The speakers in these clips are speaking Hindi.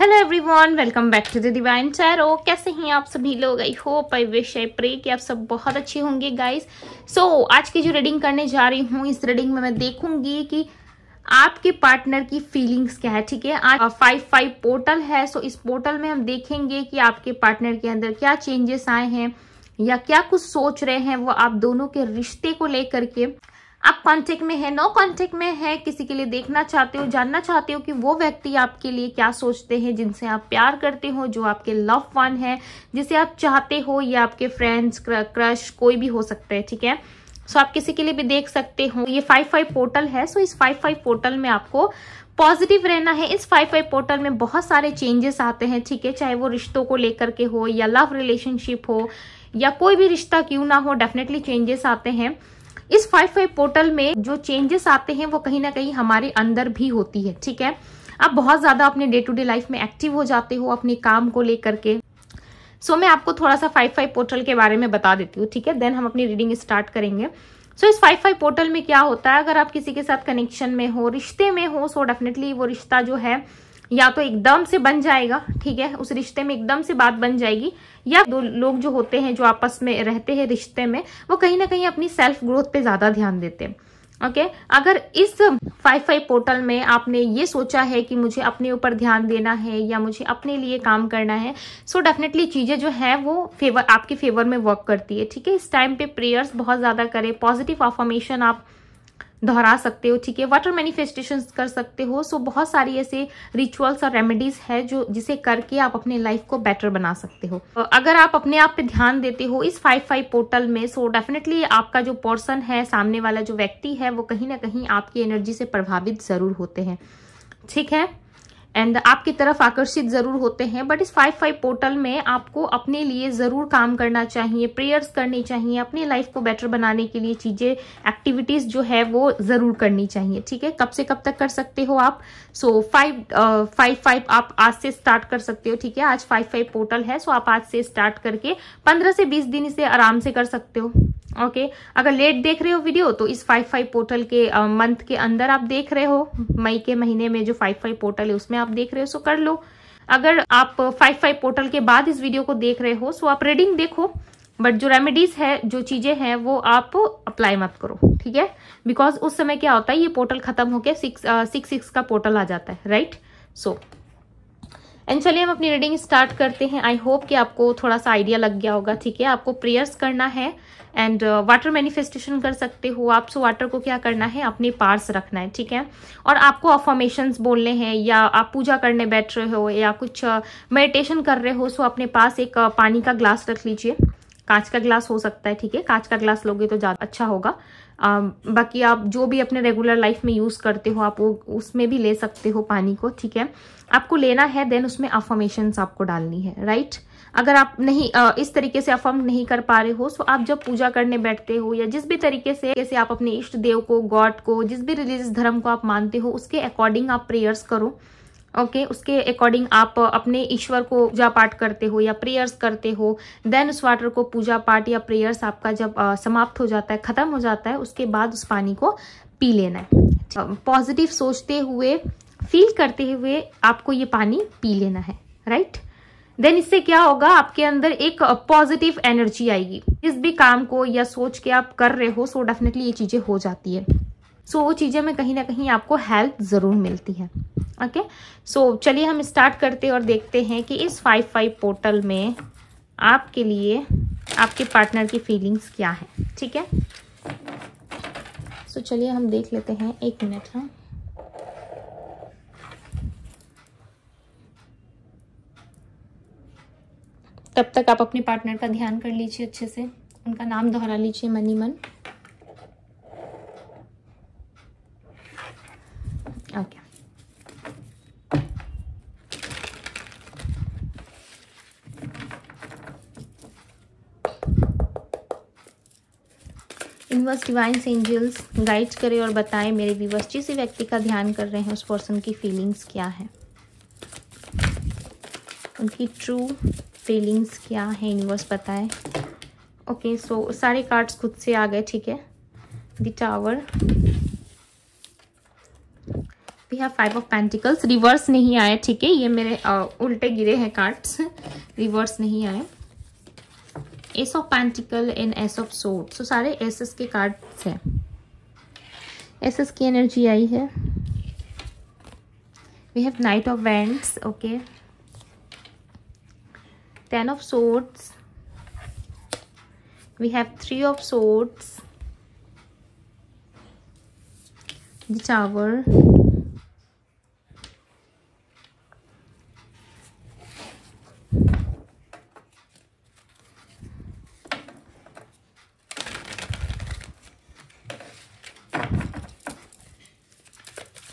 Hello everyone welcome back to the divine ओ कैसे हैं आप सभी लोग I hope I wish I pray कि आप सब बहुत अच्छे होंगे गाइस सो so, आज की जो रीडिंग करने जा रही हूँ इस रीडिंग में मैं देखूंगी कि आपके पार्टनर की फीलिंग्स क्या है ठीक है आज फाइव फाइव पोर्टल है सो so इस पोर्टल में हम देखेंगे कि आपके पार्टनर के अंदर क्या चेंजेस आए हैं या क्या कुछ सोच रहे हैं वो आप दोनों के रिश्ते को लेकर के आप कांटेक्ट में है नो कांटेक्ट में है किसी के लिए देखना चाहते हो जानना चाहते हो कि वो व्यक्ति आपके लिए क्या सोचते हैं जिनसे आप प्यार करते हो जो आपके लव वन है जिसे आप चाहते हो या आपके फ्रेंड्स क्रश कोई भी हो सकता है ठीक है सो आप किसी के लिए भी देख सकते हो ये फाइव फाइव पोर्टल है सो इस फाइव फाइव पोर्टल में आपको पॉजिटिव रहना है इस फाइव फाइव पोर्टल में बहुत सारे चेंजेस आते हैं ठीक है चाहे वो रिश्तों को लेकर के हो या लव रिलेशनशिप हो या कोई भी रिश्ता क्यों ना हो डेफिनेटली चेंजेस आते हैं इस फाइव फाइव पोर्टल में जो चेंजेस आते हैं वो कहीं ना कहीं हमारे अंदर भी होती है ठीक है आप बहुत ज़्यादा अपने डे टू डे लाइफ में एक्टिव हो जाते हो अपने काम को लेकर के सो so, मैं आपको थोड़ा सा फाइव फाइव पोर्टल के बारे में बता देती हूँ ठीक है देन हम अपनी रीडिंग स्टार्ट करेंगे सो so, इस फाइव फाइव पोर्टल में क्या होता है अगर आप किसी के साथ कनेक्शन में हो रिश्ते में हो सो so डेफिनेटली वो रिश्ता जो है या तो एकदम से बन जाएगा ठीक है उस रिश्ते में एकदम से बात बन जाएगी या दो लोग जो होते हैं जो आपस में रहते हैं रिश्ते में वो कहीं ना कहीं अपनी सेल्फ ग्रोथ पे ज़्यादा ध्यान देते हैं ओके okay? अगर इस फाइव फाइव पोर्टल में आपने ये सोचा है कि मुझे अपने ऊपर ध्यान देना है या मुझे अपने लिए काम करना है सो डेफिनेटली चीज़ें जो है वो फेवर आपके फेवर में वर्क करती है ठीक है इस टाइम पे प्रेयर्स बहुत ज़्यादा करें पॉजिटिव अफॉर्मेशन आप दोहरा सकते हो ठीक है वाटर मैनिफेस्टेशन कर सकते हो सो बहुत सारी ऐसे रिचुअल्स और रेमेडीज है जो जिसे करके आप अपने लाइफ को बेटर बना सकते हो अगर आप अपने आप पे ध्यान देते हो इस फाइव फाइव पोर्टल में सो so डेफिनेटली आपका जो पर्सन है सामने वाला जो व्यक्ति है वो कहीं ना कहीं आपकी एनर्जी से प्रभावित जरूर होते हैं ठीक है एंड आपकी तरफ आकर्षित जरूर होते हैं बट इस फाइव फाइव पोर्टल में आपको अपने लिए जरूर काम करना चाहिए प्रेयर्स करनी चाहिए अपनी लाइफ को बेटर बनाने के लिए चीजें एक्टिविटीज जो है वो जरूर करनी चाहिए ठीक है कब से कब तक कर सकते हो आप सो फाइव फाइव फाइव आप आज से स्टार्ट कर सकते हो ठीक है आज फाइव फाइव पोर्टल है सो so आप आज से स्टार्ट करके पंद्रह से बीस दिन इसे आराम से कर सकते हो ओके okay. अगर लेट देख रहे हो वीडियो तो इस फाइव फाइव पोर्टल के मंथ uh, के अंदर आप देख रहे हो मई के महीने में जो फाइव फाइव पोर्टल है उसमें आप देख रहे हो सो कर लो अगर आप फाइव फाइव पोर्टल के बाद इस वीडियो को देख रहे हो सो आप रीडिंग देखो बट जो रेमेडीज है जो चीजें हैं वो आप अप्लाई मत करो ठीक है बिकॉज उस समय क्या होता है ये पोर्टल खत्म होकर सिक्स सिक्स सिक्स का पोर्टल आ जाता है राइट सो एंड चलिए हम अपनी रीडिंग स्टार्ट करते हैं आई होप कि आपको थोड़ा सा आइडिया लग गया होगा ठीक है आपको प्रेयर्स करना है एंड वाटर मैनिफेस्टेशन कर सकते हो आप सो वाटर को क्या करना है अपने पार्स रखना है ठीक है और आपको अफॉर्मेशंस बोलने हैं या आप पूजा करने बैठ रहे हो या कुछ मेडिटेशन uh, कर रहे हो सो अपने पास एक uh, पानी का ग्लास रख लीजिए कांच का ग्लास हो सकता है ठीक है कांच का ग्लास लोगे तो ज़्यादा अच्छा होगा आ, um, बाकी आप जो भी अपने रेगुलर लाइफ में यूज़ करते हो आप वो उसमें भी ले सकते हो पानी को ठीक है आपको लेना है देन उसमें अफॉर्मेशंस आपको डालनी है राइट right? अगर आप नहीं इस तरीके से अफर्म नहीं कर पा रहे हो सो आप जब पूजा करने बैठते हो या जिस भी तरीके से जैसे आप अपने इष्ट देव को गॉड को जिस भी रिलीजियस धर्म को आप मानते हो उसके अकॉर्डिंग आप प्रेयर्स करो ओके okay, उसके अकॉर्डिंग आप अपने ईश्वर को पूजा पाठ करते हो या प्रेयर्स करते हो देन उस वाटर को पूजा पाठ या प्रेयर्स आपका जब आ, समाप्त हो जाता है खत्म हो जाता है उसके बाद उस पानी को पी लेना है पॉजिटिव सोचते हुए फील करते हुए आपको ये पानी पी लेना है राइट देन इससे क्या होगा आपके अंदर एक पॉजिटिव एनर्जी आएगी जिस भी काम को या सोच के आप कर रहे हो सो डेफिनेटली ये चीज़ें हो जाती है सो so, वो चीज़ें में कहीं ना कहीं आपको हेल्प ज़रूर मिलती है ओके सो चलिए हम स्टार्ट करते हैं और देखते हैं कि इस फाइव फाइव पोर्टल में आपके लिए आपके पार्टनर की फीलिंग्स क्या है ठीक है सो so, चलिए हम देख लेते हैं एक मिनट हाँ तब तक आप अपने पार्टनर का ध्यान कर लीजिए अच्छे से उनका नाम दोहरा लीजिए मनी मन okay universe divines angels guide करें और बताएं मेरे विवर्स जिस व्यक्ति का ध्यान कर रहे हैं उस पर्सन की फीलिंग्स क्या है उनकी ट्रू फीलिंग्स क्या है यूनिवर्स बताए ओके सो सारे कार्ड्स खुद से आ गए ठीक है the tower we have five of pentacles reverse नहीं आए ठीक है ये मेरे आ, उल्टे गिरे हैं कार्ड्स रिवर्स नहीं आए ace of pentacle and ace of swords so सारे एस एस के कार्ड्स हैं एस एस की एनर्जी आई है we have knight of wands okay ten of swords we have three of swords the tower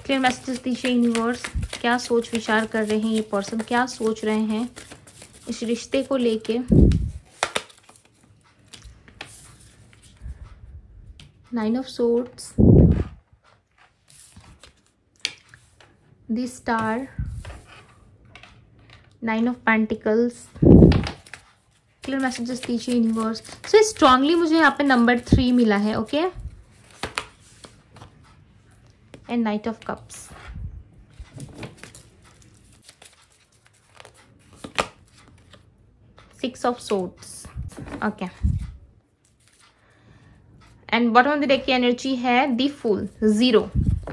clear messages दीजिए यूनिवर्स क्या सोच विचार कर रहे हैं ये पर्सन क्या सोच रहे हैं इस रिश्ते को लेके nine of swords the star nine of pentacles clear messages दीजिए यूनिवर्स सो स्ट्रांगली मुझे यहाँ पे नंबर थ्री मिला है okay and knight of cups six of swords okay and bottom of the deck की एनर्जी है the fool zero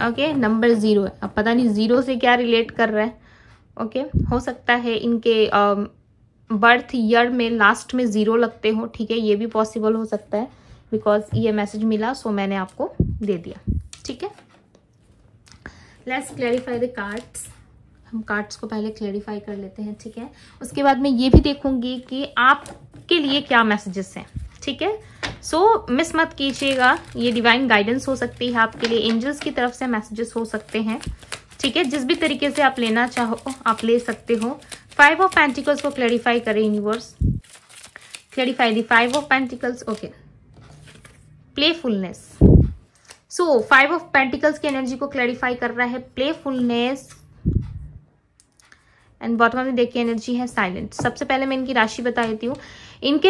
okay number zero है अब पता नहीं जीरो से क्या रिलेट कर रहा है ओके okay? हो सकता है इनके बर्थ uh, ईयर में लास्ट में ज़ीरो लगते हो ठीक है ये भी पॉसिबल हो सकता है बिकॉज ये मैसेज मिला सो मैंने आपको दे दिया ठीक है लेट्स क्लैरिफाई द कार्ड्स हम कार्ड्स को पहले क्लेरिफाई कर लेते हैं ठीक है उसके बाद मैं ये भी देखूंगी कि आपके लिए क्या मैसेजेस हैं ठीक है सो so, मिस मत कीजिएगा ये डिवाइन गाइडेंस हो सकती है आपके लिए एंजल्स की तरफ से मैसेजेस हो सकते हैं ठीक है जिस भी तरीके से आप लेना चाहो आप ले सकते हो फाइव ऑफ पेंटिकल्स को क्लेरिफाई करें universe clarify the five of pentacles okay playfulness so five of pentacles की एनर्जी को क्लेरिफाई कर रहा है प्लेफुलनेस एंड बॉटम में देखिए एनर्जी है साइलेंट सबसे पहले मैं इनकी राशि बता देती हूँ इनके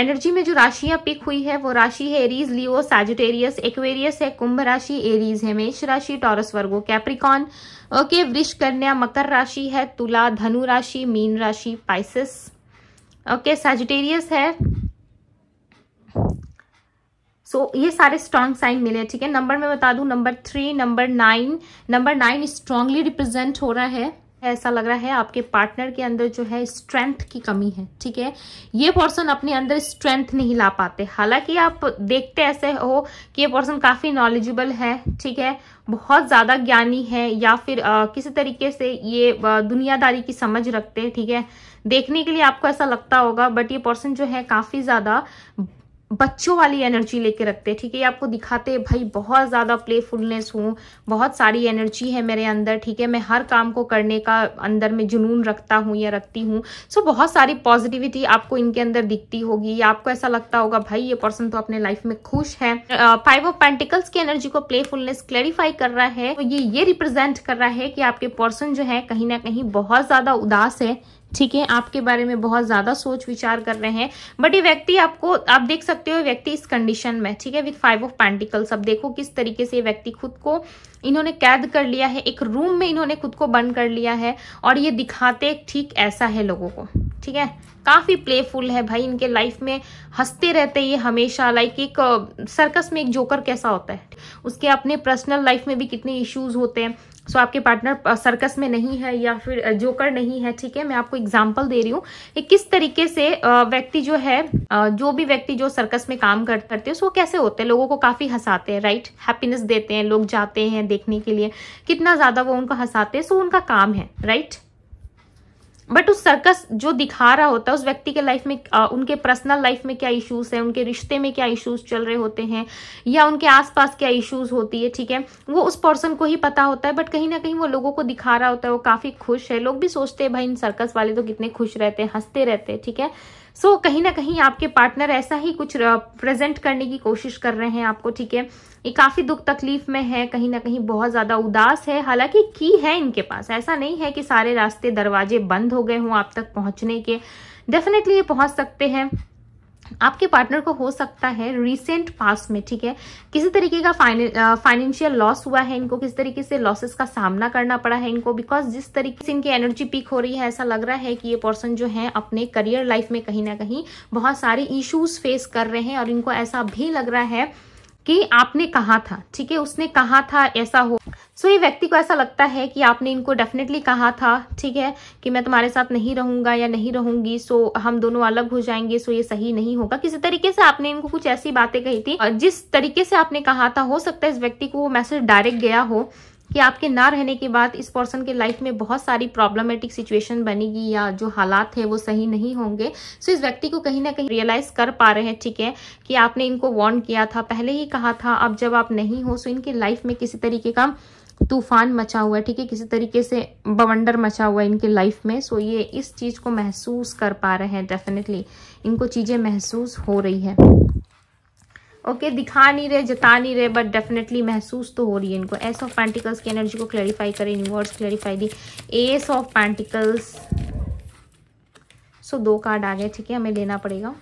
एनर्जी में जो राशियां पिक हुई है वो राशि है एरीज लियो सैजिटेरियस एक्वेरियस है कुंभ राशि एरीज है मेष राशि टॉरस वर्गो कैप्रिकॉन ओके वृष कन्या मकर राशि है तुला धनु राशि मीन राशि पाइसिस ओके सैजिटेरियस है सो so, ये सारे स्ट्रॉन्ग साइन मिले ठीक है नंबर में बता दू number three number nine number nine strongly represent हो रहा है ऐसा लग रहा है आपके पार्टनर के अंदर जो है स्ट्रेंथ की कमी है ठीक है ये पर्सन अपने अंदर स्ट्रेंथ नहीं ला पाते हालांकि आप देखते ऐसे हो कि ये पर्सन काफ़ी नॉलेजेबल है ठीक है बहुत ज़्यादा ज्ञानी है या फिर आ, किसी तरीके से ये दुनियादारी की समझ रखते हैं ठीक है देखने के लिए आपको ऐसा लगता होगा बट ये पर्सन जो है काफ़ी ज़्यादा बच्चों वाली एनर्जी लेके रखते हैं ठीक है ये आपको दिखाते हैं भाई बहुत ज़्यादा प्लेफुलनेस हूँ बहुत सारी एनर्जी है मेरे अंदर ठीक है मैं हर काम को करने का अंदर में जुनून रखता हूँ या रखती हूँ सो बहुत सारी पॉजिटिविटी आपको इनके अंदर दिखती होगी या आपको ऐसा लगता होगा भाई ये पर्सन तो अपने लाइफ में खुश है फाइव ऑफ पेंटिकल्स की एनर्जी को प्लेफुलनेस क्लैरिफाई कर रहा है तो ये ये रिप्रेजेंट कर रहा है कि आपके पर्सन जो है कहीं ना कहीं बहुत ज़्यादा उदास है ठीक है आपके बारे में बहुत ज़्यादा सोच विचार कर रहे हैं बट ये व्यक्ति आपको आप देख सकते हो व्यक्ति इस कंडीशन में ठीक है विथ फाइव ऑफ पैंटिकल्स अब देखो किस तरीके से ये व्यक्ति खुद को इन्होंने कैद कर लिया है एक रूम में इन्होंने खुद को बंद कर लिया है और ये दिखाते ठीक ऐसा है लोगों को ठीक है काफ़ी प्लेफुल है भाई इनके लाइफ में हंसते रहते ये हमेशा लाइक एक सर्कस में एक जोकर कैसा होता है उसके अपने पर्सनल लाइफ में भी कितने इश्यूज होते हैं सो आपके पार्टनर सर्कस में नहीं है या फिर जोकर नहीं है ठीक है मैं आपको एग्जाम्पल दे रही हूँ कि किस तरीके से व्यक्ति जो है जो भी व्यक्ति जो सर्कस में काम करते हैं सो कैसे होते हैं लोगों को काफ़ी हंसाते हैं राइट हैप्पीनेस देते हैं लोग जाते हैं देखने के लिए कितना ज़्यादा वो उनको हंसाते हैं सो उनका काम है राइट बट उस सर्कस जो दिखा रहा होता है उस व्यक्ति के लाइफ में आ, उनके पर्सनल लाइफ में क्या इश्यूज है उनके रिश्ते में क्या इश्यूज चल रहे होते हैं या उनके आसपास क्या इश्यूज होती है ठीक है वो उस पर्सन को ही पता होता है बट कहीं ना कहीं वो लोगों को दिखा रहा होता है वो काफ़ी खुश है लोग भी सोचते हैं भाई इन सर्कस वाले तो कितने खुश रहते हैं हंसते रहते हैं ठीक है सो so, कहीं ना कहीं आपके पार्टनर ऐसा ही कुछ प्रेजेंट करने की कोशिश कर रहे हैं आपको ठीक है ये काफी दुख तकलीफ में है कहीं ना कहीं बहुत ज्यादा उदास है हालांकि की है इनके पास ऐसा नहीं है कि सारे रास्ते दरवाजे बंद हो गए हों आप तक पहुंचने के डेफिनेटली ये पहुंच सकते हैं आपके पार्टनर को हो सकता है रिसेंट पास्ट में ठीक है किसी तरीके का फाइनेंशियल लॉस हुआ है इनको किस तरीके से लॉसेस का सामना करना पड़ा है इनको बिकॉज जिस तरीके से इनकी एनर्जी पीक हो रही है ऐसा लग रहा है कि ये पर्सन जो है अपने करियर लाइफ में कहीं ना कहीं बहुत सारे इश्यूज फेस कर रहे हैं और इनको ऐसा भी लग रहा है कि आपने कहा था ठीक है उसने कहा था ऐसा हो सो ये व्यक्ति को ऐसा लगता है कि आपने इनको डेफिनेटली कहा था ठीक है कि मैं तुम्हारे साथ नहीं रहूंगा या नहीं रहूंगी सो हम दोनों अलग हो जाएंगे सो ये सही नहीं होगा किसी तरीके से आपने इनको कुछ ऐसी बातें कही थी जिस तरीके से आपने कहा था हो सकता है इस व्यक्ति को वो मैसेज डायरेक्ट गया हो कि आपके ना रहने के बाद इस पर्सन के लाइफ में बहुत सारी प्रॉब्लमेटिक सिचुएशन बनेगी या जो हालात है वो सही नहीं होंगे सो इस व्यक्ति को कहीं ना कहीं रियलाइज कर पा रहे हैं ठीक है कि आपने इनको वॉर्न किया था पहले ही कहा था अब जब आप नहीं हो सो इनके लाइफ में किसी तरीके का तूफान मचा हुआ है ठीक है किसी तरीके से बवंडर मचा हुआ है इनके लाइफ में सो ये इस चीज़ को महसूस कर पा रहे हैं डेफिनेटली इनको चीज़ें महसूस हो रही है ओके दिखा नहीं रहे जता नहीं रहे बट डेफिनेटली महसूस तो हो रही है इनको एस ऑफ पैंटिकल्स की एनर्जी को क्लैरिफाई करें universe clarify the ace of pentacles so दो कार्ड आ गए ठीक है हमें लेना पड़ेगा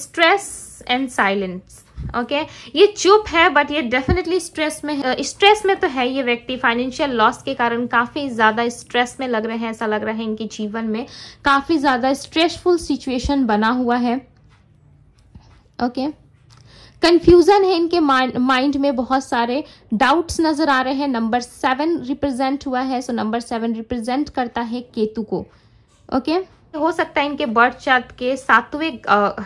stress and silence okay okay? ये चुप है बट ये डेफिनेटली स्ट्रेस में स्ट्रेस uh, में तो है ये व्यक्ति फाइनेंशियल लॉस के कारण काफ़ी ज़्यादा स्ट्रेस में लग रहे हैं ऐसा लग रहा है इनके जीवन में काफ़ी ज़्यादा स्ट्रेसफुल सिचुएशन बना हुआ है ओके okay? कंफ्यूजन है इनके माइंड में बहुत सारे डाउट्स नजर आ रहे हैं नंबर सेवन रिप्रेजेंट हुआ है सो नंबर सेवन रिप्रेजेंट करता है केतु को ओके okay? हो सकता है इनके बर्थ चार्ट के सातवें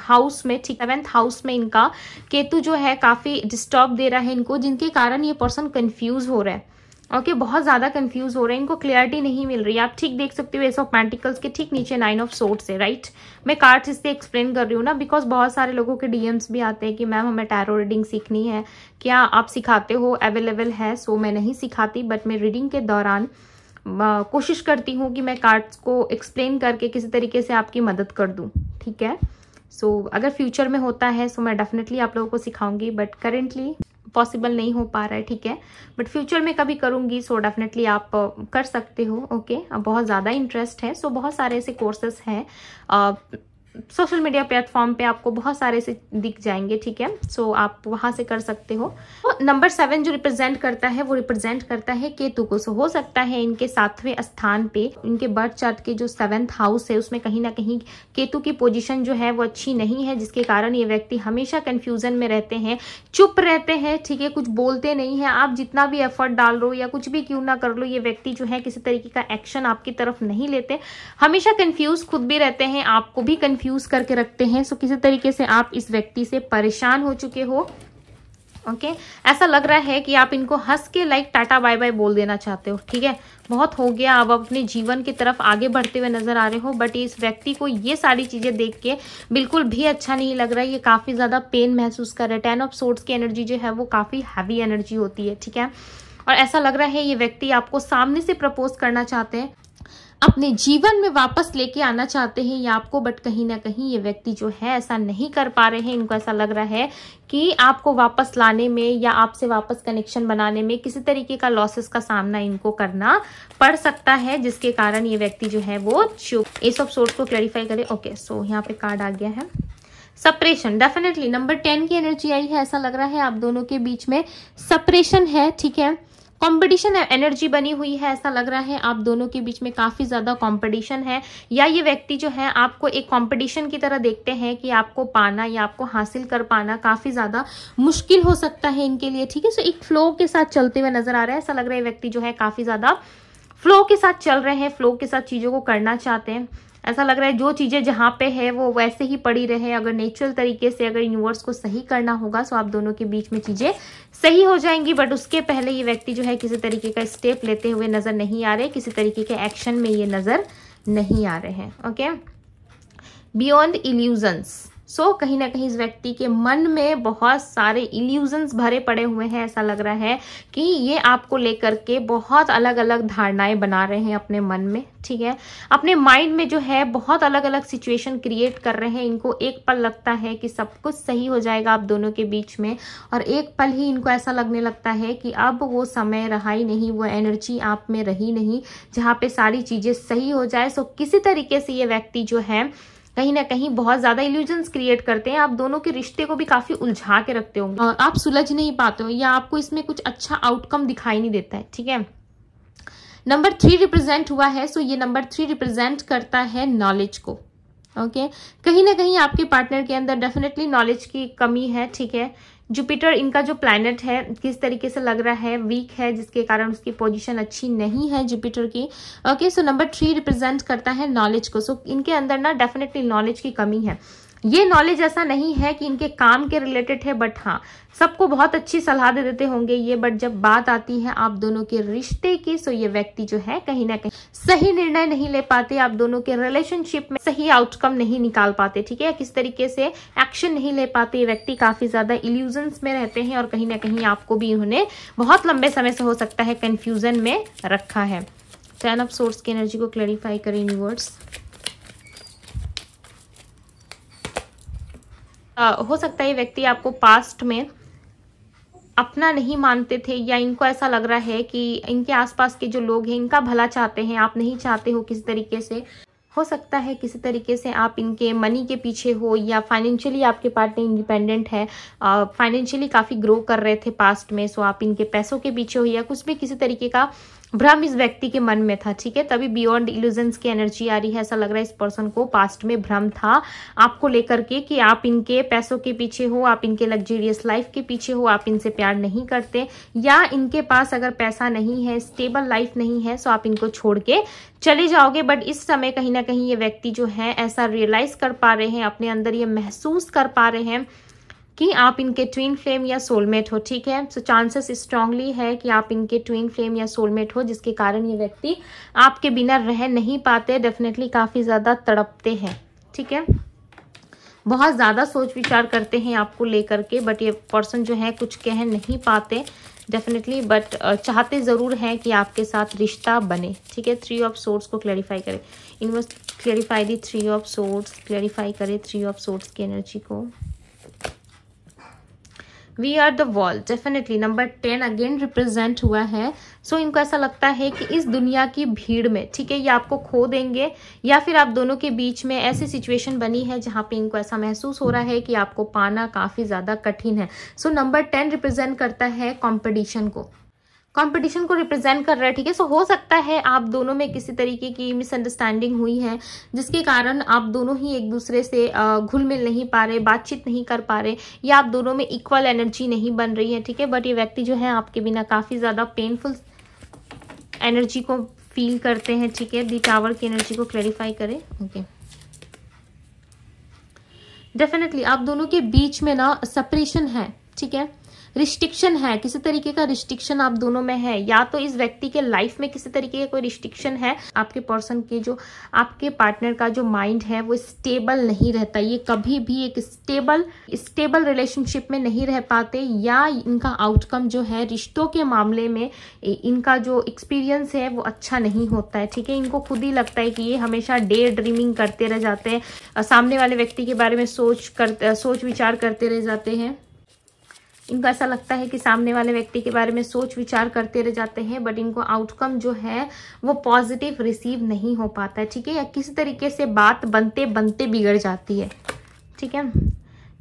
हाउस में ठीक सेवेंथ हाउस में इनका केतु जो है काफ़ी डिस्टर्ब दे रहा है इनको जिनके कारण ये पर्सन कंफ्यूज हो रहा है ओके okay, बहुत ज़्यादा कंफ्यूज हो रहे हैं इनको क्लियरिटी नहीं मिल रही आप ठीक देख सकते हो एस ऑफ पैंटिकल्स के ठीक नीचे नाइन ऑफ सोर्ट्स है राइट मैं कार्ड्स इससे एक्सप्लेन कर रही हूँ ना बिकॉज बहुत सारे लोगों के डीएम्स भी आते हैं कि मैम हमें टैरो रीडिंग सीखनी है क्या आप सिखाते हो अवेलेबल है सो मैं नहीं सिखाती बट मैं रीडिंग के दौरान कोशिश करती हूँ कि मैं कार्ड्स को एक्सप्लेन करके किसी तरीके से आपकी मदद कर दूँ ठीक है सो so, अगर फ्यूचर में होता है सो so मैं डेफिनेटली आप लोगों को सिखाऊंगी बट करेंटली पॉसिबल नहीं हो पा रहा है ठीक है बट फ्यूचर में कभी करूँगी सो डेफिनेटली आप uh, कर सकते हो ओके okay? बहुत ज़्यादा इंटरेस्ट है सो so बहुत सारे ऐसे कोर्सेस हैं uh, सोशल मीडिया प्लेटफॉर्म पे आपको बहुत सारे से दिख जाएंगे ठीक है सो so, आप वहां से कर सकते हो तो नंबर सेवन जो रिप्रेजेंट करता है वो रिप्रेजेंट करता है केतु को सो हो सकता है इनके सातवें स्थान पे इनके बर्थ चार्ट के जो सेवेंथ हाउस है उसमें कहीं ना कहीं केतु की पोजिशन जो है वो अच्छी नहीं है जिसके कारण ये व्यक्ति हमेशा कन्फ्यूजन में रहते हैं चुप रहते हैं ठीक है कुछ बोलते नहीं है आप जितना भी एफर्ट डाल रो या कुछ भी क्यों ना कर लो ये व्यक्ति जो है किसी तरीके का एक्शन आपकी तरफ नहीं लेते हमेशा कन्फ्यूज खुद भी रहते हैं आपको भी कन्फ्यूज कंफ्यूज करके रखते हैं सो किसी तरीके से आप इस व्यक्ति से परेशान हो चुके हो ओके okay? ऐसा लग रहा है कि आप इनको हंस के लाइक टाटा बाय बाय बोल देना चाहते हो ठीक है बहुत हो गया अब आप अपने जीवन की तरफ आगे बढ़ते हुए नजर आ रहे हो बट इस व्यक्ति को ये सारी चीज़ें देख के बिल्कुल भी अच्छा नहीं लग रहा है ये काफ़ी ज़्यादा पेन महसूस कर रहा है टेन ऑफ सोर्ट्स की एनर्जी जो है वो काफ़ी हैवी एनर्जी होती है ठीक है और ऐसा लग रहा है ये व्यक्ति आपको सामने से प्रपोज करना चाहते हैं अपने जीवन में वापस लेके आना चाहते हैं या आपको बट कहीं ना कहीं ये व्यक्ति जो है ऐसा नहीं कर पा रहे हैं इनको ऐसा लग रहा है कि आपको वापस लाने में या आपसे वापस कनेक्शन बनाने में किसी तरीके का लॉसेस का सामना इनको करना पड़ सकता है जिसके कारण ये व्यक्ति जो है वो चुप इस ऑफ सोर्स को क्लैरिफाई करे ओके सो यहाँ पे कार्ड आ गया है सपरेशन डेफिनेटली नंबर टेन की एनर्जी आई है ऐसा लग रहा है आप दोनों के बीच में सपरेशन है ठीक है कंपटीशन एनर्जी e- बनी हुई है ऐसा लग रहा है आप दोनों के बीच में काफ़ी ज़्यादा कंपटीशन है या ये व्यक्ति जो है आपको एक कंपटीशन की तरह देखते हैं कि आपको पाना या आपको हासिल कर पाना काफ़ी ज़्यादा मुश्किल हो सकता है इनके लिए ठीक है सो एक फ्लो के साथ चलते हुए नज़र आ रहा है ऐसा लग रहा है व्यक्ति जो है काफ़ी ज़्यादा फ्लो के साथ चल रहे हैं फ्लो के साथ चीज़ों को करना चाहते हैं ऐसा लग रहा है जो चीज़ें जहां पे है वो वैसे ही पड़ी रहे अगर नेचुरल तरीके से अगर यूनिवर्स को सही करना होगा तो आप दोनों के बीच में चीज़ें सही हो जाएंगी बट उसके पहले ये व्यक्ति जो है किसी तरीके का स्टेप लेते हुए नज़र नहीं आ रहे किसी तरीके के एक्शन में ये नज़र नहीं आ रहे हैं okay beyond illusions so so, कहीं ना कहीं इस व्यक्ति के मन में बहुत सारे इल्यूजन्स भरे पड़े हुए हैं ऐसा लग रहा है कि ये आपको लेकर के बहुत अलग अलग धारणाएं बना रहे हैं अपने मन में ठीक है अपने माइंड में जो है बहुत अलग अलग सिचुएशन क्रिएट कर रहे हैं इनको एक पल लगता है कि सब कुछ सही हो जाएगा आप दोनों के बीच में और एक पल ही इनको ऐसा लगने लगता है कि अब वो समय रहा ही नहीं वो एनर्जी आप में रही नहीं जहाँ पे सारी चीज़ें सही हो जाए सो किसी तरीके से ये व्यक्ति जो है कहीं ना कहीं बहुत ज्यादा इल्यूजन क्रिएट करते हैं आप दोनों के रिश्ते को भी काफी उलझा के रखते हो आप सुलझ नहीं पाते हो या आपको इसमें कुछ अच्छा आउटकम दिखाई नहीं देता है ठीक है नंबर थ्री रिप्रेजेंट हुआ है सो ये नंबर थ्री रिप्रेजेंट करता है नॉलेज को ओके okay? कहीं ना कहीं आपके पार्टनर के अंदर डेफिनेटली नॉलेज की कमी है ठीक है जुपिटर इनका जो प्लैनेट है किस तरीके से लग रहा है वीक है जिसके कारण उसकी पोजीशन अच्छी नहीं है जुपिटर की okay so number three represent करता है नॉलेज को सो so, इनके अंदर ना डेफिनेटली नॉलेज की कमी है ये नॉलेज ऐसा नहीं है कि इनके काम के रिलेटेड है बट हाँ सबको बहुत अच्छी सलाह दे देते होंगे ये बट जब बात आती है आप दोनों के रिश्ते की सो ये व्यक्ति जो है कहीं ना कहीं सही निर्णय नहीं ले पाते आप दोनों के रिलेशनशिप में सही आउटकम नहीं निकाल पाते ठीक है किस तरीके से एक्शन नहीं ले पाते ये व्यक्ति काफी ज्यादा इल्यूजन्स में रहते हैं और कहीं ना कहीं आपको भी इन्होंने बहुत लंबे समय से हो सकता है कन्फ्यूजन में रखा है टेन ऑफ सोर्स की एनर्जी को क्लैरिफाई करें यूनिवर्स आ, हो सकता है व्यक्ति आपको पास्ट में अपना नहीं मानते थे या इनको ऐसा लग रहा है कि इनके आसपास के जो लोग हैं इनका भला चाहते हैं आप नहीं चाहते हो किसी तरीके से हो सकता है किसी तरीके से आप इनके मनी के पीछे हो या फाइनेंशियली आपके पार्टनर इंडिपेंडेंट है फाइनेंशियली काफ़ी ग्रो कर रहे थे पास्ट में सो आप इनके पैसों के पीछे हो या कुछ भी किसी तरीके का भ्रम इस व्यक्ति के मन में था ठीक है तभी बियॉन्ड इल्यूजन्स की एनर्जी आ रही है ऐसा लग रहा है इस पर्सन को पास्ट में भ्रम था आपको लेकर के कि आप इनके पैसों के पीछे हो आप इनके लग्जरियस लाइफ के पीछे हो आप इनसे प्यार नहीं करते या इनके पास अगर पैसा नहीं है स्टेबल लाइफ नहीं है सो तो आप इनको छोड़ के चले जाओगे बट इस समय कहीं ना कहीं ये व्यक्ति जो है ऐसा रियलाइज कर पा रहे हैं अपने अंदर ये महसूस कर पा रहे हैं कि आप इनके ट्विन फ्लेम या सोलमेट हो ठीक है सो चांसेस स्ट्रांगली है कि आप इनके ट्विन फ्लेम या सोलमेट हो जिसके कारण ये व्यक्ति आपके बिना रह नहीं पाते डेफिनेटली काफ़ी ज़्यादा तड़पते हैं ठीक है बहुत ज़्यादा सोच विचार करते हैं आपको लेकर के बट ये पर्सन जो है कुछ कह नहीं पाते डेफिनेटली बट चाहते ज़रूर हैं कि आपके साथ रिश्ता बने ठीक है थ्री ऑफ सोर्स को क्लैरिफाई करें universe clarify the three of swords clarify करें थ्री ऑफ सोर्स की एनर्जी को we are the wall definitely number ten again represent हुआ है सो so, इनको ऐसा लगता है कि इस दुनिया की भीड़ में ठीक है ये आपको खो देंगे या फिर आप दोनों के बीच में ऐसी सिचुएशन बनी है जहाँ पे इनको ऐसा महसूस हो रहा है कि आपको पाना काफ़ी ज़्यादा कठिन है सो नंबर टेन रिप्रेजेंट करता है कॉम्पिटिशन को कंपटीशन को रिप्रेजेंट कर रहा है ठीक है सो हो सकता है आप दोनों में किसी तरीके की मिसअंडरस्टैंडिंग हुई है जिसके कारण आप दोनों ही एक दूसरे से घुल मिल नहीं पा रहे बातचीत नहीं कर पा रहे या आप दोनों में इक्वल एनर्जी नहीं बन रही है ठीक है बट ये व्यक्ति जो है आपके बिना काफ़ी ज़्यादा पेनफुल एनर्जी को फील करते हैं ठीक है दी टावर की एनर्जी को क्लैरिफाई करें ओके okay. डेफिनेटली आप दोनों के बीच में ना सेपरेशन है ठीक है रिस्ट्रिक्शन है किसी तरीके का रिस्ट्रिक्शन आप दोनों में है या तो इस व्यक्ति के लाइफ में किसी तरीके का कोई रिस्ट्रिक्शन है आपके पर्सन के जो आपके पार्टनर का जो माइंड है वो स्टेबल नहीं रहता ये कभी भी एक स्टेबल स्टेबल रिलेशनशिप में नहीं रह पाते या इनका आउटकम जो है रिश्तों के मामले में इनका जो एक्सपीरियंस है वो अच्छा नहीं होता है ठीक है इनको खुद ही लगता है कि ये हमेशा डे ड्रीमिंग करते रह जाते हैं सामने वाले व्यक्ति के बारे में सोच कर सोच विचार करते रह जाते हैं इनको ऐसा लगता है कि सामने वाले व्यक्ति के बारे में सोच विचार करते रह जाते हैं बट इनको आउटकम जो है वो पॉजिटिव रिसीव नहीं हो पाता है ठीक है या किसी तरीके से बात बनते बनते बिगड़ जाती है ठीक है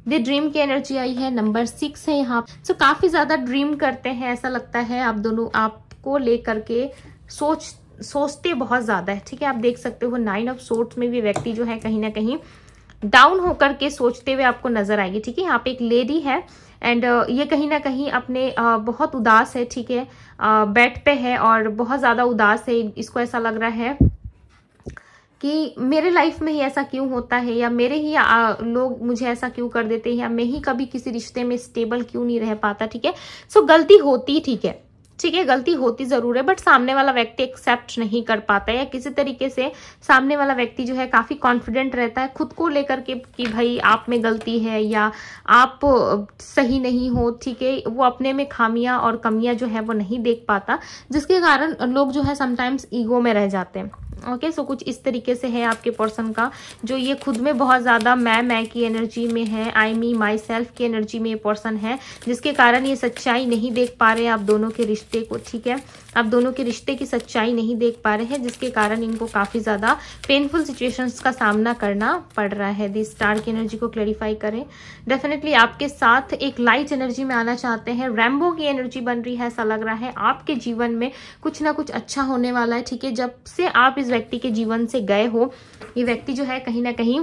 दे ड्रीम की एनर्जी आई है नंबर सिक्स है यहाँ सो so, काफ़ी ज़्यादा ड्रीम करते हैं ऐसा लगता है आप दोनों आपको लेकर के सोच सोचते बहुत ज़्यादा है ठीक है आप देख सकते हो नाइन ऑफ सोर्ट्स में भी व्यक्ति जो है कहीं ना कहीं डाउन होकर के सोचते हुए आपको नजर आएगी ठीक है यहाँ पे एक लेडी है एंड uh, ये कहीं ना कहीं अपने uh, बहुत उदास है ठीक है uh, बेड पे है और बहुत ज़्यादा उदास है इसको ऐसा लग रहा है कि मेरे लाइफ में ही ऐसा क्यों होता है या मेरे ही आ, uh, लोग मुझे ऐसा क्यों कर देते हैं या मैं ही कभी किसी रिश्ते में स्टेबल क्यों नहीं रह पाता ठीक है सो गलती होती ठीक है ठीक है गलती होती ज़रूर है बट सामने वाला व्यक्ति एक्सेप्ट नहीं कर पाता है या किसी तरीके से सामने वाला व्यक्ति जो है काफ़ी कॉन्फिडेंट रहता है खुद को लेकर के कि भाई आप में गलती है या आप सही नहीं हो ठीक है वो अपने में खामियाँ और कमियाँ जो है वो नहीं देख पाता जिसके कारण लोग जो है समटाइम्स ईगो में रह जाते हैं ओके सो कुछ इस तरीके से है आपके पर्सन का जो ये खुद में बहुत ज़्यादा मैं मैं की एनर्जी में है आई मी माई सेल्फ की एनर्जी में ये पर्सन है जिसके कारण ये सच्चाई नहीं देख पा रहे आप दोनों के रिश्ते को ठीक है आप दोनों के रिश्ते की सच्चाई नहीं देख पा रहे हैं जिसके कारण इनको काफ़ी ज़्यादा पेनफुल सिचुएशंस का सामना करना पड़ रहा है दी स्टार की एनर्जी को क्लैरिफाई करें डेफिनेटली आपके साथ एक लाइट एनर्जी में आना चाहते हैं रैम्बो की एनर्जी बन रही है ऐसा लग रहा है आपके जीवन में कुछ ना कुछ अच्छा होने वाला है ठीक है जब से आप इस व्यक्ति के जीवन से गए हो ये व्यक्ति जो है कहीं ना कहीं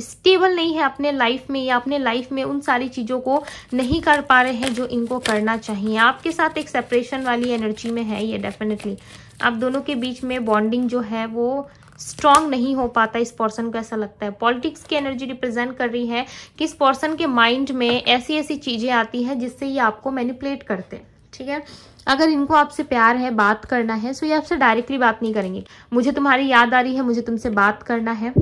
स्टेबल नहीं है अपने लाइफ में या अपने लाइफ में उन सारी चीज़ों को नहीं कर पा रहे हैं जो इनको करना चाहिए आपके साथ एक सेपरेशन वाली एनर्जी में है ये डेफिनेटली आप दोनों के बीच में बॉन्डिंग जो है वो स्ट्रांग नहीं हो पाता इस पर्सन को ऐसा लगता है पॉलिटिक्स की एनर्जी रिप्रेजेंट कर रही है कि इस पर्सन के माइंड में ऐसी ऐसी चीज़ें आती हैं जिससे ये आपको मैनिपुलेट करते हैं ठीक है अगर इनको आपसे प्यार है बात करना है सो ये आपसे डायरेक्टली बात नहीं करेंगे मुझे तुम्हारी याद आ रही है मुझे तुमसे बात करना है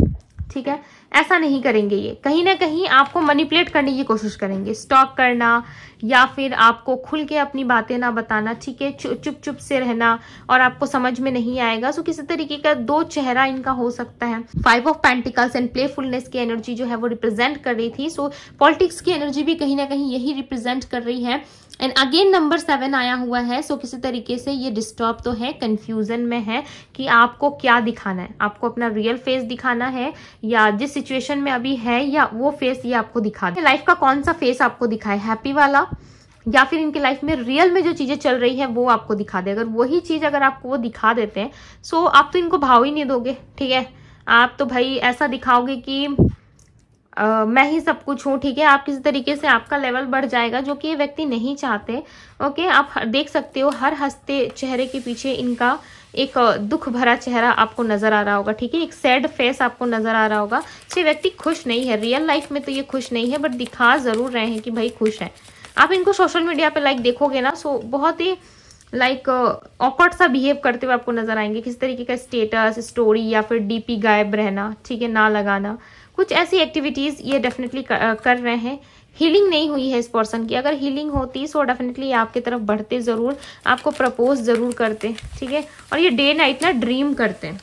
ठीक है ऐसा नहीं करेंगे ये कहीं ना कहीं आपको मनीपुलेट करने की कोशिश करेंगे स्टॉक करना या फिर आपको खुल के अपनी बातें ना बताना ठीक है चुप चुप से रहना और आपको समझ में नहीं आएगा सो किसी तरीके का दो चेहरा इनका हो सकता है five of pentacles and playfulness की एनर्जी जो है वो रिप्रेजेंट कर रही थी सो पॉलिटिक्स की एनर्जी भी कहीं ना कहीं यही रिप्रेजेंट कर रही है एंड अगेन नंबर सेवन आया हुआ है सो so किसी तरीके से ये डिस्टर्ब तो है कन्फ्यूज़न में है कि आपको क्या दिखाना है आपको अपना रियल फेस दिखाना है या जिस सिचुएशन में अभी है या वो फेस ये आपको दिखा दे लाइफ का कौन सा फेस आपको दिखाए हैप्पी वाला या फिर इनके लाइफ में रियल में जो चीज़ें चल रही है वो आपको दिखा दे अगर वही चीज़ अगर आपको वो दिखा देते हैं सो आप तो इनको भाव ही नहीं दोगे ठीक है आप तो भाई ऐसा दिखाओगे कि आ, मैं ही सब कुछ हूँ ठीक है आप किसी तरीके से आपका लेवल बढ़ जाएगा जो कि ये व्यक्ति नहीं चाहते ओके आप देख सकते हो हर हंसते चेहरे के पीछे इनका एक दुख भरा चेहरा आपको नजर आ रहा होगा ठीक है एक सैड फेस आपको नजर आ रहा होगा ये व्यक्ति खुश नहीं है रियल लाइफ में तो ये खुश नहीं है बट दिखा जरूर रहे हैं कि भाई खुश है आप इनको सोशल मीडिया पर लाइक देखोगे ना सो बहुत ही लाइक ऑकवर्ड सा बिहेव करते हुए आपको नजर आएंगे किस तरीके का स्टेटस स्टोरी या फिर डीपी गायब रहना ठीक है ना लगाना कुछ ऐसी एक्टिविटीज़ ये डेफिनेटली कर रहे हैं हीलिंग नहीं हुई है इस पर्सन की अगर हीलिंग होती सो डेफिनेटली आपकी तरफ बढ़ते ज़रूर आपको प्रपोज ज़रूर करते ठीक है और ये डे नाइट ना ड्रीम करते हैं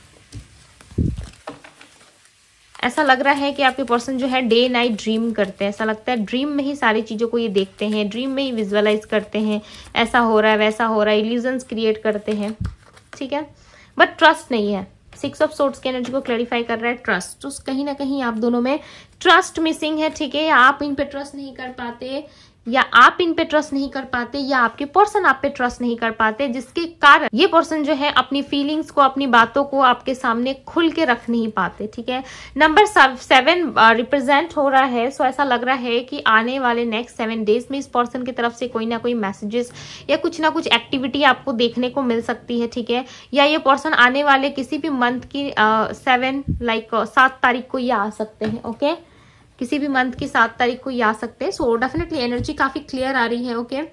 ऐसा लग रहा है कि आपके पर्सन जो है डे नाइट ड्रीम करते हैं ऐसा लगता है ड्रीम में ही सारी चीज़ों को ये देखते हैं ड्रीम में ही विजुअलाइज करते हैं ऐसा हो रहा है वैसा हो रहा है इल्यूजन्स क्रिएट करते हैं ठीक है बट ट्रस्ट नहीं है सिक्स ऑफ सोर्ट्स की एनर्जी को क्लैरिफाई कर रहा है ट्रस्ट तो कहीं ना कहीं आप दोनों में ट्रस्ट मिसिंग है ठीक है आप इन पे ट्रस्ट नहीं कर पाते या आप इन पे ट्रस्ट नहीं कर पाते या आपके पर्सन आप पे ट्रस्ट नहीं कर पाते जिसके कारण ये पर्सन जो है अपनी फीलिंग्स को अपनी बातों को आपके सामने खुल के रख नहीं पाते ठीक है नंबर सेवन रिप्रेजेंट हो रहा है सो ऐसा लग रहा है कि आने वाले नेक्स्ट सेवन डेज में इस पर्सन की तरफ से कोई ना कोई मैसेजेस या कुछ ना कुछ एक्टिविटी आपको देखने को मिल सकती है ठीक है या ये पर्सन आने वाले किसी भी मंथ की सेवन uh, लाइक uh, सात तारीख को ये आ सकते हैं ओके okay? किसी भी मंथ की सात तारीख को ही आ सकते हैं सो डेफिनेटली एनर्जी काफ़ी क्लियर आ रही है ओके okay?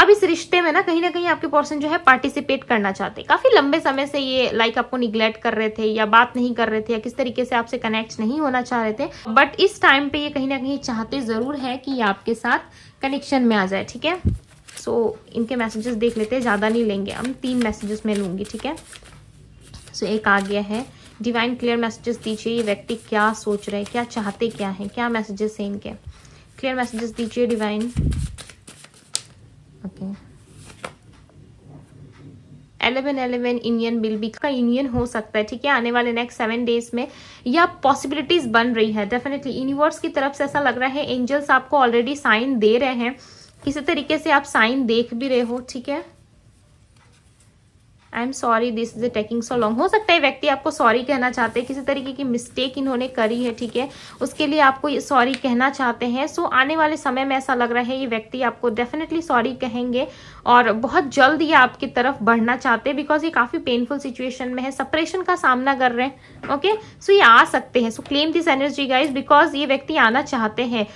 अब इस रिश्ते में ना कहीं ना कहीं आपके पर्सन जो है पार्टिसिपेट करना चाहते हैं काफ़ी लंबे समय से ये लाइक like, आपको निग्लेक्ट कर रहे थे या बात नहीं कर रहे थे या किस तरीके से आपसे कनेक्ट नहीं होना चाह रहे थे बट इस टाइम पे ये कहीं ना कहीं चाहते ज़रूर है कि ये आपके साथ कनेक्शन में आ जाए ठीक है सो so, इनके मैसेजेस देख लेते हैं ज़्यादा नहीं लेंगे हम तीन मैसेजेस में लूंगी ठीक है सो so, एक आ गया है डिवाइन क्लियर मैसेजेस दीजिए ये व्यक्ति क्या सोच रहे हैं क्या चाहते क्या हैं क्या मैसेजेस हैं इनके क्लियर मैसेजेस दीजिए divine okay eleven eleven Indian bill भी का इंडियन हो सकता है ठीक है आने वाले नेक्स्ट सेवन डेज में या पॉसिबिलिटीज बन रही है डेफिनेटली यूनिवर्स की तरफ से ऐसा लग रहा है एंजल्स आपको ऑलरेडी साइन दे रहे हैं किसी तरीके से आप साइन देख भी रहे हो ठीक है I am sorry this is taking so long हो सकता है व्यक्ति आपको सॉरी कहना चाहते हैं किसी तरीके की मिस्टेक इन्होंने करी है ठीक है उसके लिए आपको सॉरी कहना चाहते हैं सो so, आने वाले समय में ऐसा लग रहा है ये व्यक्ति आपको डेफिनेटली सॉरी कहेंगे और बहुत जल्द ये आपकी तरफ बढ़ना चाहते हैं बिकॉज ये काफ़ी पेनफुल सिचुएशन में है सपरेशन का सामना कर रहे हैं ओके सो ये आ सकते हैं so claim this energy guys because ये व्यक्ति आना चाहते हैं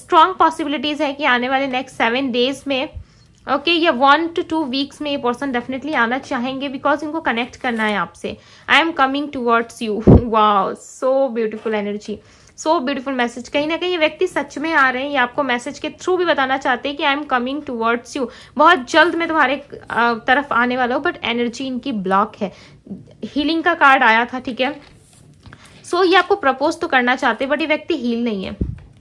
स्ट्रांग पॉसिबिलिटीज़ है कि आने वाले नेक्स्ट सेवन डेज में ओके ये वन टू टू वीक्स में ये पर्सन डेफिनेटली आना चाहेंगे बिकॉज इनको कनेक्ट करना है आपसे I am coming towards you wow so beautiful energy so beautiful message कहीं ना कहीं ये व्यक्ति सच में आ रहे हैं ये आपको मैसेज के थ्रू भी बताना चाहते हैं कि I am coming towards you बहुत जल्द मैं तुम्हारे तरफ आने वाला हूँ बट एनर्जी इनकी ब्लॉक है हीलिंग का कार्ड आया था ठीक है सो so, ये आपको प्रपोज तो करना चाहते हैं बट ये व्यक्ति हील नहीं है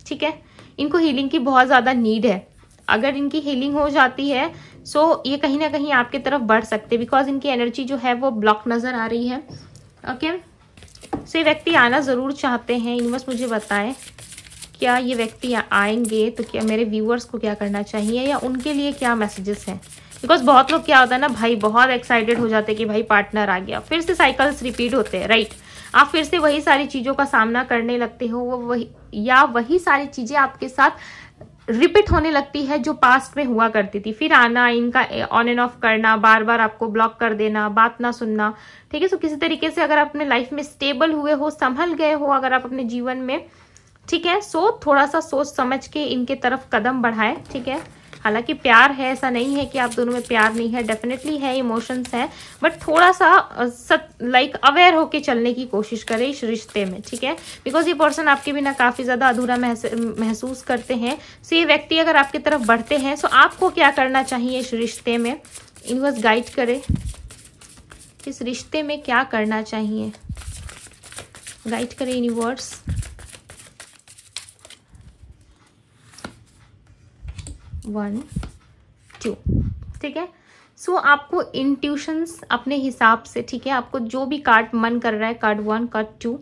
ठीक है इनको हीलिंग की बहुत ज़्यादा नीड है अगर इनकी हीलिंग हो जाती है सो so ये कहीं ना कहीं आपके तरफ बढ़ सकते बिकॉज इनकी एनर्जी जो है वो ब्लॉक नज़र आ रही है ओके okay? सो ये व्यक्ति आना ज़रूर चाहते हैं यूनिवर्स मुझे बताएं क्या ये व्यक्ति आएंगे तो क्या मेरे व्यूअर्स को क्या करना चाहिए या उनके लिए क्या मैसेजेस हैं बिकॉज बहुत लोग क्या होता है ना भाई बहुत एक्साइटेड हो जाते हैं कि भाई पार्टनर आ गया फिर से साइकिल्स रिपीट होते हैं राइट आप फिर से वही सारी चीज़ों का सामना करने लगते हो वो वही या वही सारी चीज़ें आपके साथ रिपीट होने लगती है जो पास्ट में हुआ करती थी फिर आना इनका ऑन एंड ऑफ करना बार बार आपको ब्लॉक कर देना बात ना सुनना ठीक है सो किसी तरीके से अगर आप अपने लाइफ में स्टेबल हुए हो संभल गए हो अगर आप अपने जीवन में ठीक है सो थोड़ा सा सोच समझ के इनके तरफ कदम बढ़ाएं ठीक है हालांकि प्यार है ऐसा नहीं है कि आप दोनों में प्यार नहीं है डेफिनेटली है इमोशंस है बट थोड़ा सा लाइक अवेयर होके चलने की कोशिश करें इस रिश्ते में ठीक है बिकॉज ये पर्सन आपके बिना काफ़ी ज़्यादा अधूरा महसूस करते हैं सो ये व्यक्ति अगर आपकी तरफ बढ़ते हैं सो आपको क्या करना चाहिए इस रिश्ते में यूनिवर्स गाइड करे इस रिश्ते में क्या करना चाहिए गाइड करें यूनिवर्स वन टू ठीक है सो so, आपको इन अपने हिसाब से ठीक है आपको जो भी कार्ड मन कर रहा है card one card two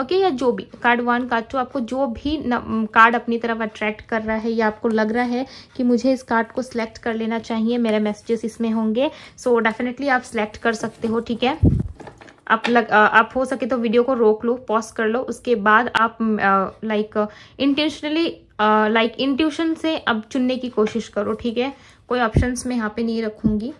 okay या जो भी कार्ड वन कार्ड टू आपको जो भी कार्ड अपनी तरफ अट्रैक्ट कर रहा है या आपको लग रहा है कि मुझे इस कार्ड को सिलेक्ट कर लेना चाहिए मेरे मैसेजेस इसमें होंगे सो so, डेफिनेटली आप सिलेक्ट कर सकते हो ठीक है आप लग आप हो सके तो वीडियो को रोक लो पॉज कर लो उसके बाद आप like intentionally like uh, intuition like, से अब चुनने की कोशिश करो ठीक है कोई ऑप्शंस मैं यहाँ पे नहीं रखूँगी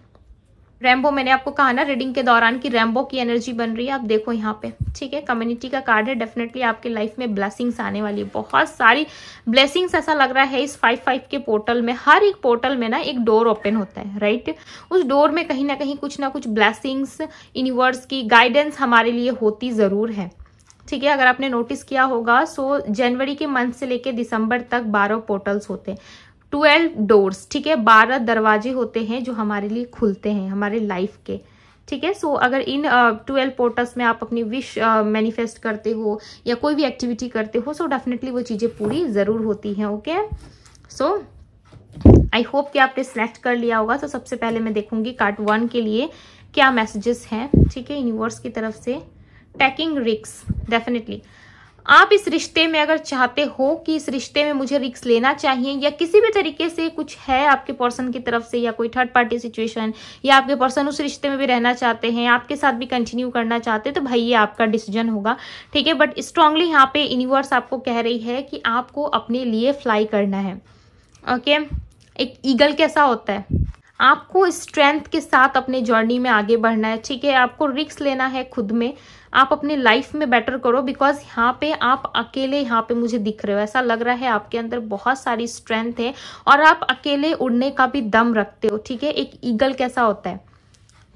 रैम्बो मैंने आपको कहा ना रीडिंग के दौरान कि रैम्बो की एनर्जी बन रही है आप देखो यहाँ पे ठीक है कम्युनिटी का कार्ड है डेफिनेटली आपके लाइफ में ब्लेसिंग्स आने वाली है बहुत सारी ब्लेसिंग्स ऐसा लग रहा है इस फाइव फाइव के पोर्टल में हर एक पोर्टल में ना एक डोर ओपन होता है राइट उस डोर में कहीं ना कहीं कुछ ना कुछ ब्लैसिंग्स यूनिवर्स की गाइडेंस हमारे लिए होती ज़रूर है ठीक है अगर आपने नोटिस किया होगा सो जनवरी के मंथ से लेके दिसंबर तक बारह पोर्टल्स होते हैं ट्वेल्व डोर्स ठीक है बारह दरवाजे होते हैं जो हमारे लिए खुलते हैं हमारे लाइफ के ठीक है सो अगर इन ट्वेल्व uh, पोर्टल्स में आप अपनी विश मैनिफेस्ट uh, करते हो या कोई भी एक्टिविटी करते हो सो so डेफिनेटली वो चीज़ें पूरी ज़रूर होती हैं ओके सो आई होप कि आपने सेलेक्ट कर लिया होगा तो so, सबसे पहले मैं देखूंगी कार्ट वन के लिए क्या मैसेजेस हैं ठीक है यूनिवर्स की तरफ से टेकिंग रिक्स डेफिनेटली आप इस रिश्ते में अगर चाहते हो कि इस रिश्ते में मुझे रिक्स लेना चाहिए या किसी भी तरीके से कुछ है आपके पर्सन की तरफ से या कोई थर्ड पार्टी सिचुएशन या आपके पर्सन उस रिश्ते में भी रहना चाहते हैं आपके साथ भी कंटिन्यू करना चाहते हैं तो भाई ये आपका डिसीजन होगा ठीक है बट स्ट्रांगली यहाँ पे यूनिवर्स आपको कह रही है कि आपको अपने लिए फ्लाई करना है ओके okay? एक ईगल कैसा होता है आपको स्ट्रेंथ के साथ अपने जर्नी में आगे बढ़ना है ठीक है आपको रिक्स लेना है खुद में आप अपने लाइफ में बेटर करो बिकॉज यहाँ पे आप अकेले यहाँ पे मुझे दिख रहे हो ऐसा लग रहा है आपके अंदर बहुत सारी स्ट्रेंथ है और आप अकेले उड़ने का भी दम रखते हो ठीक है एक ईगल कैसा होता है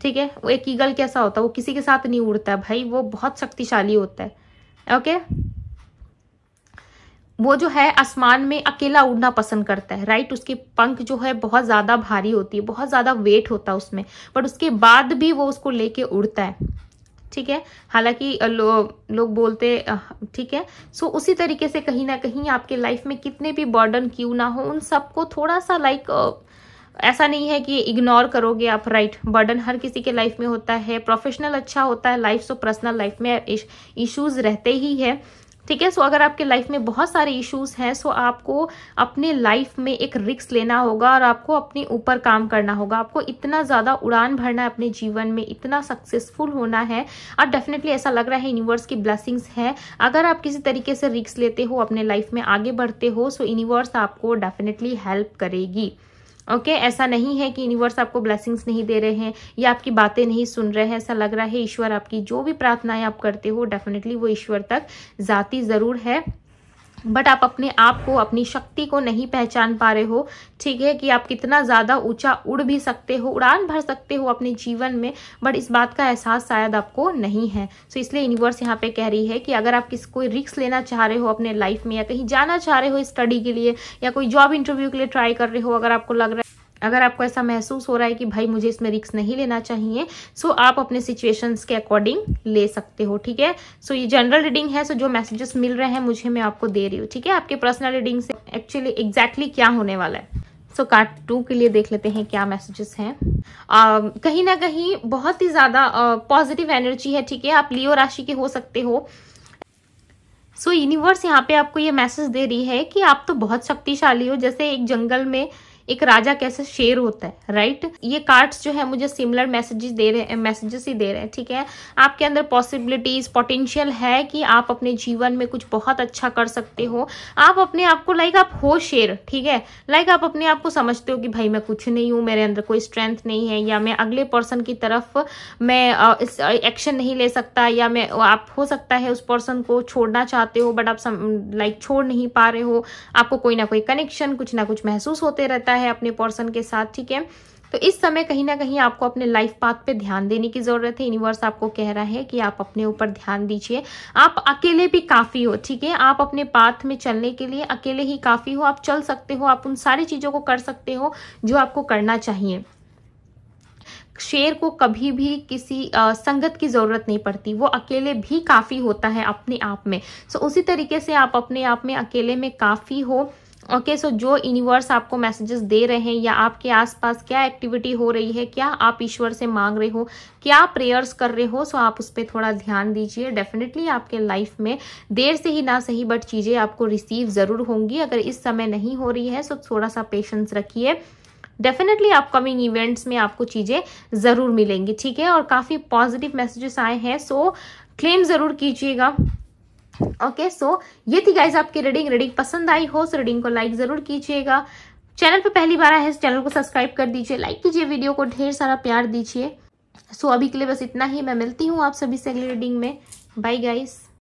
ठीक है वो एक ईगल कैसा होता है वो किसी के साथ नहीं उड़ता है भाई वो बहुत शक्तिशाली होता है ओके वो जो है आसमान में अकेला उड़ना पसंद करता है राइट उसके पंख जो है बहुत ज़्यादा भारी होती है बहुत ज़्यादा वेट होता है उसमें बट उसके बाद भी वो उसको लेके उड़ता है ठीक है हालांकि लोग लो बोलते ठीक है सो उसी तरीके से कहीं ना कहीं आपके लाइफ में कितने भी बर्डन क्यों ना हो उन सबको थोड़ा सा लाइक ऐसा नहीं है कि इग्नोर करोगे आप राइट बर्डन हर किसी के लाइफ में होता है प्रोफेशनल अच्छा होता है लाइफ सो पर्सनल लाइफ में इश्यूज रहते ही है ठीक है सो अगर आपके लाइफ में बहुत सारे इश्यूज हैं सो आपको अपने लाइफ में एक रिक्स लेना होगा और आपको अपने ऊपर काम करना होगा आपको इतना ज़्यादा उड़ान भरना है अपने जीवन में इतना सक्सेसफुल होना है और डेफिनेटली ऐसा लग रहा है यूनिवर्स की ब्लेसिंग्स हैं अगर आप किसी तरीके से रिक्स लेते हो अपने लाइफ में आगे बढ़ते हो सो यूनिवर्स आपको डेफिनेटली हेल्प करेगी ओके okay? ऐसा नहीं है कि यूनिवर्स आपको ब्लेसिंग्स नहीं दे रहे हैं या आपकी बातें नहीं सुन रहे हैं ऐसा लग रहा है ईश्वर आपकी जो भी प्रार्थनाएं आप करते हो डेफिनेटली वो ईश्वर तक जाती ज़रूर है बट आप अपने आप को अपनी शक्ति को नहीं पहचान पा रहे हो ठीक है कि आप कितना ज़्यादा ऊंचा उड़ भी सकते हो उड़ान भर सकते हो अपने जीवन में बट इस बात का एहसास शायद आपको नहीं है सो so, इसलिए यूनिवर्स यहाँ पे कह रही है कि अगर आप किस कोई रिक्स लेना चाह रहे हो अपने लाइफ में या कहीं जाना चाह रहे हो स्टडी के लिए या कोई जॉब इंटरव्यू के लिए ट्राई कर रहे हो अगर आपको लग रहा है अगर आपको ऐसा महसूस हो रहा है कि भाई मुझे इसमें रिक्स नहीं लेना चाहिए सो आप अपने सिचुएशंस के अकॉर्डिंग ले सकते हो ठीक है सो ये जनरल रीडिंग है सो जो मैसेजेस मिल रहे हैं मुझे मैं आपको दे रही हूँ ठीक है आपके पर्सनल रीडिंग से एक्चुअली एग्जैक्टली क्या होने वाला है सो कार्ड टू के लिए देख लेते हैं क्या मैसेजेस हैं um, कहीं ना कहीं बहुत ही ज़्यादा पॉजिटिव एनर्जी है ठीक है आप लियो राशि के हो सकते हो सो यूनिवर्स यहाँ पे आपको ये मैसेज दे रही है कि आप तो बहुत शक्तिशाली हो जैसे एक जंगल में एक राजा कैसे शेर होता है राइट ये कार्ड्स जो है मुझे सिमिलर मैसेजेस दे रहे हैं मैसेजेस ही दे रहे हैं ठीक है आपके अंदर पॉसिबिलिटीज पोटेंशियल है कि आप अपने जीवन में कुछ बहुत अच्छा कर सकते हो आप अपने आप को लाइक आप हो शेर ठीक है लाइक आप अपने आप को समझते हो कि भाई मैं कुछ नहीं हूँ मेरे अंदर कोई स्ट्रेंथ नहीं है या मैं अगले पर्सन की तरफ मैं एक्शन नहीं ले सकता या मैं आप हो सकता है उस पर्सन को छोड़ना चाहते हो बट आप लाइक छोड़ नहीं पा रहे हो आपको कोई ना कोई कनेक्शन कुछ ना कुछ महसूस होते रहता है रहा है अपने पर्सन के साथ ठीक है तो इस समय कहीं ना कहीं आपको अपने लाइफ पाथ पे ध्यान देने की ज़रूरत है यूनिवर्स आपको कह रहा है कि आप अपने ऊपर ध्यान दीजिए आप अकेले भी काफ़ी हो ठीक है आप अपने पाथ में चलने के लिए अकेले ही काफ़ी हो आप चल सकते हो आप उन सारी चीज़ों को कर सकते हो जो आपको करना चाहिए शेर को कभी भी किसी आ, संगत की ज़रूरत नहीं पड़ती वो अकेले भी काफ़ी होता है अपने आप में सो उसी तरीके से आप अपने आप में अकेले में काफ़ी हो ओके सो जो यूनिवर्स आपको मैसेजेस दे रहे हैं या आपके आसपास क्या एक्टिविटी हो रही है क्या आप ईश्वर से मांग रहे हो क्या प्रेयर्स कर रहे हो सो आप उस पर थोड़ा ध्यान दीजिए डेफिनेटली आपके लाइफ में देर से ही ना सही बट चीज़ें आपको रिसीव ज़रूर होंगी अगर इस समय नहीं हो रही है सो थोड़ा सा पेशेंस रखिए डेफिनेटली अपकमिंग इवेंट्स में आपको चीज़ें ज़रूर मिलेंगी ठीक है और काफ़ी पॉजिटिव मैसेजेस आए हैं सो क्लेम ज़रूर कीजिएगा ओके सो ये थी गाइज आपकी रीडिंग रीडिंग पसंद आई हो सो रीडिंग को लाइक ज़रूर कीजिएगा चैनल पे पहली बार आया है चैनल को सब्सक्राइब कर दीजिए लाइक कीजिए वीडियो को ढेर सारा प्यार दीजिए सो so, अभी के लिए बस इतना ही मैं मिलती हूँ आप सभी से अगली रीडिंग में बाय गाइस